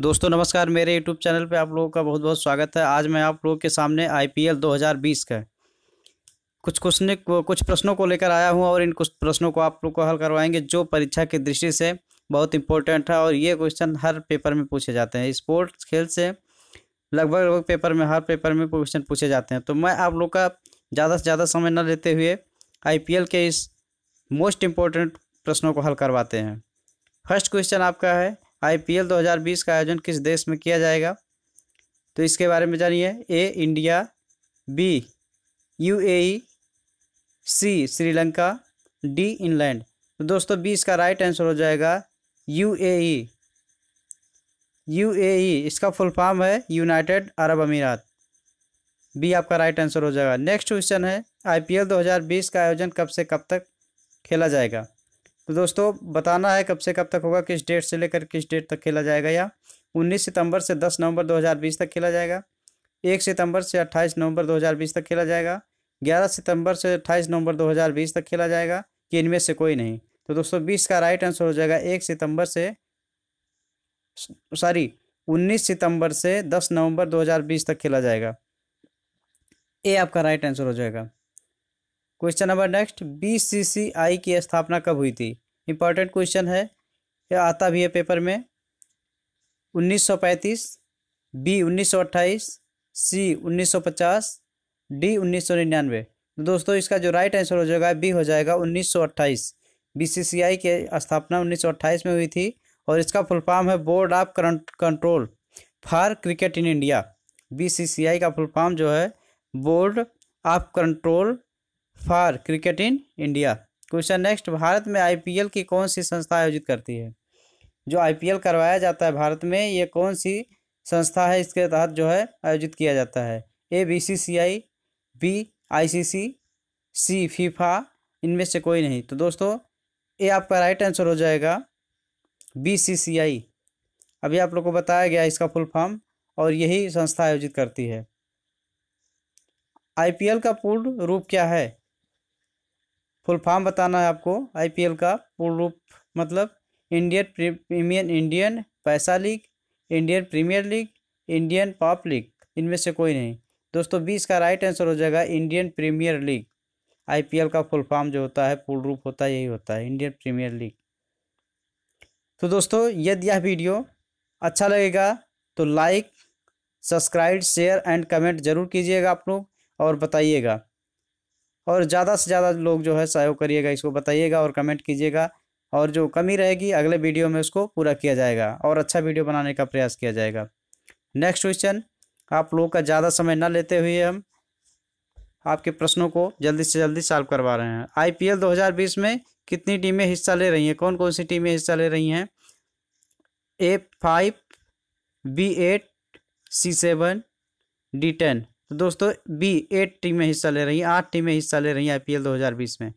दोस्तों नमस्कार मेरे यूट्यूब चैनल पे आप लोगों का बहुत बहुत स्वागत है आज मैं आप लोगों के सामने हज़ार 2020 का कुछ क्वेश्चन कुछ प्रश्नों को लेकर आया हूँ और इन कुछ प्रश्नों को आप लोग को हल करवाएंगे जो परीक्षा की दृष्टि से बहुत इंपॉर्टेंट है और ये क्वेश्चन हर पेपर में पूछे जाते हैं स्पोर्ट्स खेल से लगभग लगभग पेपर में हर पेपर में क्वेश्चन पूछे जाते हैं तो मैं आप लोग का ज़्यादा से ज़्यादा समय न लेते हुए आई के इस मोस्ट इम्पोर्टेंट प्रश्नों को हल करवाते हैं फर्स्ट क्वेश्चन आपका है आईपीएल 2020 का आयोजन किस देश में किया जाएगा तो इसके बारे में जानिए A India B UAE C Sri Lanka D England तो दोस्तों बी इसका राइट आंसर हो जाएगा यूएई यूएई इसका फुल फॉर्म है यूनाइटेड अरब अमीरात बी आपका राइट आंसर हो जाएगा नेक्स्ट क्वेश्चन है आईपीएल 2020 का आयोजन कब से कब तक खेला जाएगा तो दोस्तों बताना है कब से कब तक होगा किस डेट से लेकर किस डेट तक खेला जाएगा या 19 सितंबर से 10 नवंबर 2020 तक खेला जाएगा 1 सितंबर से 28 नवंबर 2020 तक खेला जाएगा 11 सितंबर से 28 नवंबर 2020 तक खेला जाएगा कि इनमें से कोई नहीं तो दोस्तों 20 का राइट आंसर हो जाएगा 1 सितंबर से सॉरी 19 सितंबर से 10 नवंबर 2020 तक खेला जाएगा ये आपका राइट आंसर हो जाएगा क्वेश्चन नंबर नेक्स्ट बीसीसीआई की स्थापना कब हुई थी इंपॉर्टेंट क्वेश्चन है यह आता भी है पेपर में 1935 बी 1928 सी 1950 डी 1999 तो दोस्तों इसका जो राइट आंसर हो जाएगा बी हो जाएगा 1928 बीसीसीआई की स्थापना 1928 में हुई थी और इसका फुल फॉर्म है board of control for cricket in India BCCI का फुल फॉर्म जो है board of control for cricket in India question next Bharat में आईपीएल की कौन सी संस्था आयोजित करती है जो आईपीएल करवाया जाता है भारत में ये कौन सी संस्था है इसके तहत जो है आयोजित किया जाता है A B C C I B I C C C FIFA इनमें से कोई नहीं तो दोस्तों ये आपका राइट आंसर हो जाएगा बी सी सी आई अभी आप लोग को बताया गया इसका फुल फॉर्म और यही संस्था आयोजित करती है आईपीएल का पूर्ण रूप क्या है फुल फॉर्म बताना है आपको आईपीएल का पूर्ण रूप मतलब इंडियन प्रीमियर इंडियन पैसा league Indian premier league Indian pop league इनमें से कोई नहीं दोस्तों बीस का राइट आंसर हो जाएगा इंडियन प्रीमियर लीग आईपीएल का फुल फॉर्म जो होता है पूर्ण रूप होता है यही होता है इंडियन प्रीमियर लीग तो दोस्तों यदि यह वीडियो अच्छा लगेगा तो like subscribe share and comment जरूर कीजिएगा आप लोग और बताइएगा और ज़्यादा से ज़्यादा लोग जो है सहयोग करिएगा इसको बताइएगा और कमेंट कीजिएगा और जो कमी रहेगी अगले वीडियो में उसको पूरा किया जाएगा और अच्छा वीडियो बनाने का प्रयास किया जाएगा नेक्स्ट क्वेश्चन आप लोगों का ज़्यादा समय न लेते हुए हम आपके प्रश्नों को जल्दी से जल्दी सॉल्व करवा रहे हैं आईपीएल 2020 में कितनी टीमें हिस्सा ले रही हैं कौन कौन सी टीमें हिस्सा ले रही हैं A five B eight C seven D ten तो दोस्तों बी एट टीमें हिस्सा ले रही हैं आठ टीमें हिस्सा ले रही हैं आईपीएल 2020 में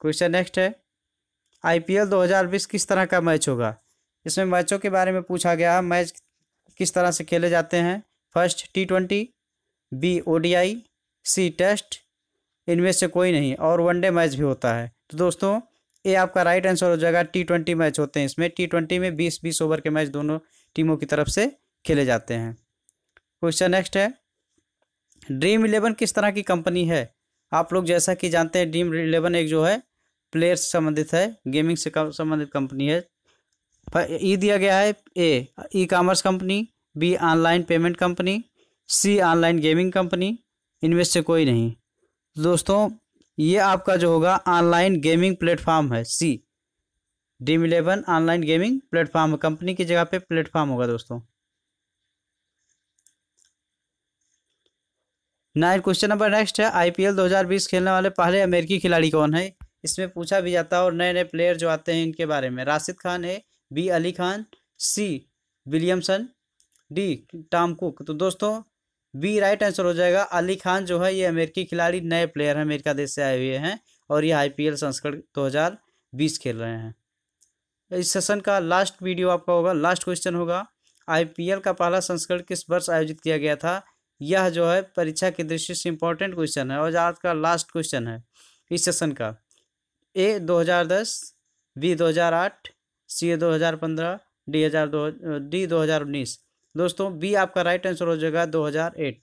क्वेश्चन नेक्स्ट है आईपीएल 2020 किस तरह का मैच होगा इसमें मैचों के बारे में पूछा गया है मैच किस तरह से खेले जाते हैं first T twenty B I C test इनमें से कोई नहीं और वनडे मैच भी होता है तो दोस्तों ये आपका राइट आंसर हो जाएगा टी ट्वेंटी मैच होते हैं इसमें टी ट्वेंटी में बीस बीस ओवर के मैच दोनों टीमों की तरफ से खेले जाते हैं क्वेश्चन नेक्स्ट है ड्रीम इलेवन किस तरह की कंपनी है आप लोग जैसा कि जानते हैं ड्रीम इलेवन एक जो है प्लेयर से संबंधित है गेमिंग से संबंधित कंपनी है ई दिया गया है A e commerce company B online payment company C online gaming company इनमें से कोई नहीं दोस्तों ये आपका जो होगा ऑनलाइन गेमिंग प्लेटफॉर्म है C Dream Eleven online gaming platform company की जगह पे प्लेटफॉर्म होगा दोस्तों नाइन क्वेश्चन नंबर नेक्स्ट है आईपीएल 2020 खेलने वाले पहले अमेरिकी खिलाड़ी कौन है इसमें पूछा भी जाता है और नए नए प्लेयर जो आते हैं इनके बारे में राशिद खान है B Ali Khan C Williamson D Tom Cook तो दोस्तों बी राइट आंसर हो जाएगा अली खान जो है ये अमेरिकी खिलाड़ी नए प्लेयर हैं अमेरिका देश से आए हुए हैं और ये एल संस्करण बीस खेल रहे हैं इस सेशन का लास्ट वीडियो आपका होगा लास्ट क्वेश्चन होगा आईपीएल का पहला संस्करण किस वर्ष आयोजित किया गया था यह जो है परीक्षा की दृष्टि से इम्पोर्टेंट क्वेश्चन है और आज का लास्ट क्वेश्चन है इस सेशन का ए 2010 बी दो हजार आठ सी ए पंद्रह डी हजार दो डी दो हजार उन्नीस दोस्तों बी आपका राइट आंसर हो जाएगा दो हजार एट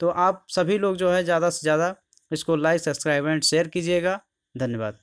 तो आप सभी लोग जो है ज़्यादा से ज़्यादा इसको लाइक सब्सक्राइब एंड शेयर कीजिएगा धन्यवाद